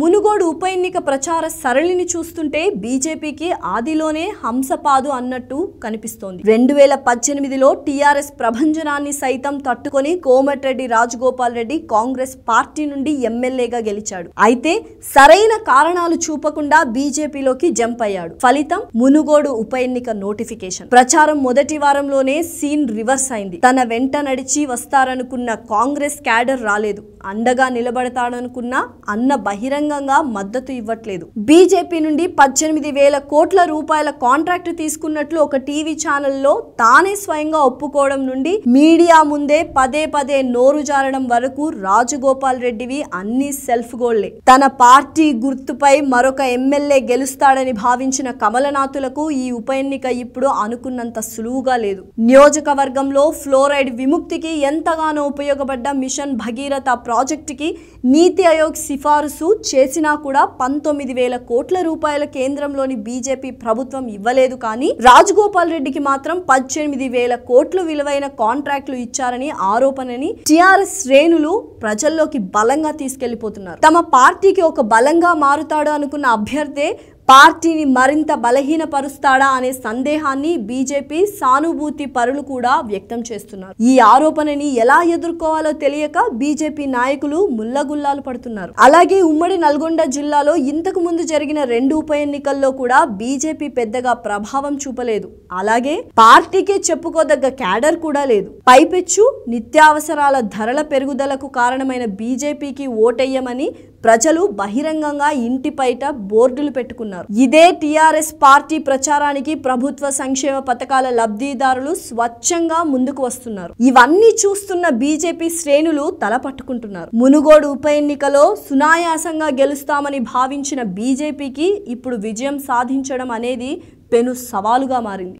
మునుగోడు ఉప ఎన్నిక ప్రచార సరళిని చూస్తుంటే బీజేపీకి ఆదిలోనే హంసపాదు అన్నట్టు కనిపిస్తోంది రెండు వేల పద్దెనిమిదిలో టీఆర్ఎస్ ప్రభంజనాన్ని సైతం తట్టుకొని కోమటిరెడ్డి రాజగోపాల్ రెడ్డి కాంగ్రెస్ పార్టీ నుండి ఎమ్మెల్యేగా గెలిచాడు అయితే సరైన కారణాలు చూపకుండా బీజేపీలోకి జంప్ అయ్యాడు ఫలితం మునుగోడు ఉప ఎన్నిక నోటిఫికేషన్ ప్రచారం మొదటి వారంలోనే సీన్ రివర్స్ అయింది తన వెంట నడిచి వస్తారనుకున్న కాంగ్రెస్ క్యాడర్ రాలేదు అండగా నిలబడతాడనుకున్న అన్న బహిరంగ బహిరంగంగా మద్దతు ఇవ్వట్లేదు బీజేపీ నుండి పద్దెనిమిది వేల కోట్ల రూపాయల కాంట్రాక్ట్ తీసుకున్నట్లు ఒక టీవీ ఛానల్లో తానే స్వయంగా ఒప్పుకోవడం నుండి మీడియా ముందే పదే పదే నోరు జారడం వరకు రాజగోపాల్ రెడ్డివి అన్ని సెల్ఫ్ గోళ్లే తన పార్టీ గుర్తుపై మరొక ఎమ్మెల్యే గెలుస్తాడని భావించిన కమలనాథులకు ఈ ఉప ఎన్నిక ఇప్పుడు అనుకున్నంత సులువుగా లేదు నియోజకవర్గంలో ఫ్లోరైడ్ విముక్తికి ఎంతగానో ఉపయోగపడ్డ మిషన్ భగీరథ ప్రాజెక్టుకి నీతి ఆయోగ్ సిఫారసు చేసినా కూడా పంతొమ్మిది వేల కోట్ల రూపాయల కేంద్రంలోని బీజేపీ ప్రభుత్వం ఇవ్వలేదు కానీ రాజగోపాల్ రెడ్డికి మాత్రం పద్దెనిమిది వేల కోట్లు విలువైన కాంట్రాక్ట్లు ఇచ్చారని ఆరోపణని టిఆర్ఎస్ శ్రేణులు ప్రజల్లోకి బలంగా తీసుకెళ్లిపోతున్నారు తమ పార్టీకి ఒక బలంగా మారుతాడు అనుకున్న అభ్యర్థే పార్టీని మరింత బలహీనపరుస్తాడా అనే సందేహాన్ని బీజేపీ సానుభూతి పరులు కూడా వ్యక్తం చేస్తున్నారు ఈ ఆరోపణని ఎలా ఎదుర్కోవాలో తెలియక బీజేపీ నాయకులు ముల్లగుల్లాలు పడుతున్నారు అలాగే ఉమ్మడి నల్గొండ జిల్లాలో ఇంతకు ముందు జరిగిన రెండు ఉప ఎన్నికల్లో కూడా బీజేపీ పెద్దగా ప్రభావం చూపలేదు అలాగే పార్టీకే చెప్పుకోదగ్గ క్యాడర్ కూడా లేదు పైపెచ్చు నిత్యావసరాల ధరల పెరుగుదలకు కారణమైన బీజేపీకి ఓటెయ్యమని ప్రజలు బహిరంగంగా ఇంటి బయట బోర్డులు పెట్టుకున్నారు ఇదే టీఆర్ఎస్ పార్టీ ప్రచారానికి ప్రభుత్వ సంక్షేమ పథకాల లబ్ధిదారులు స్వచ్ఛంగా ముందుకు వస్తున్నారు ఇవన్నీ చూస్తున్న బీజేపీ శ్రేణులు తల పట్టుకుంటున్నారు మునుగోడు ఉప ఎన్నికలో సునాయాసంగా గెలుస్తామని భావించిన బీజేపీకి ఇప్పుడు విజయం సాధించడం అనేది పెను సవాలుగా మారింది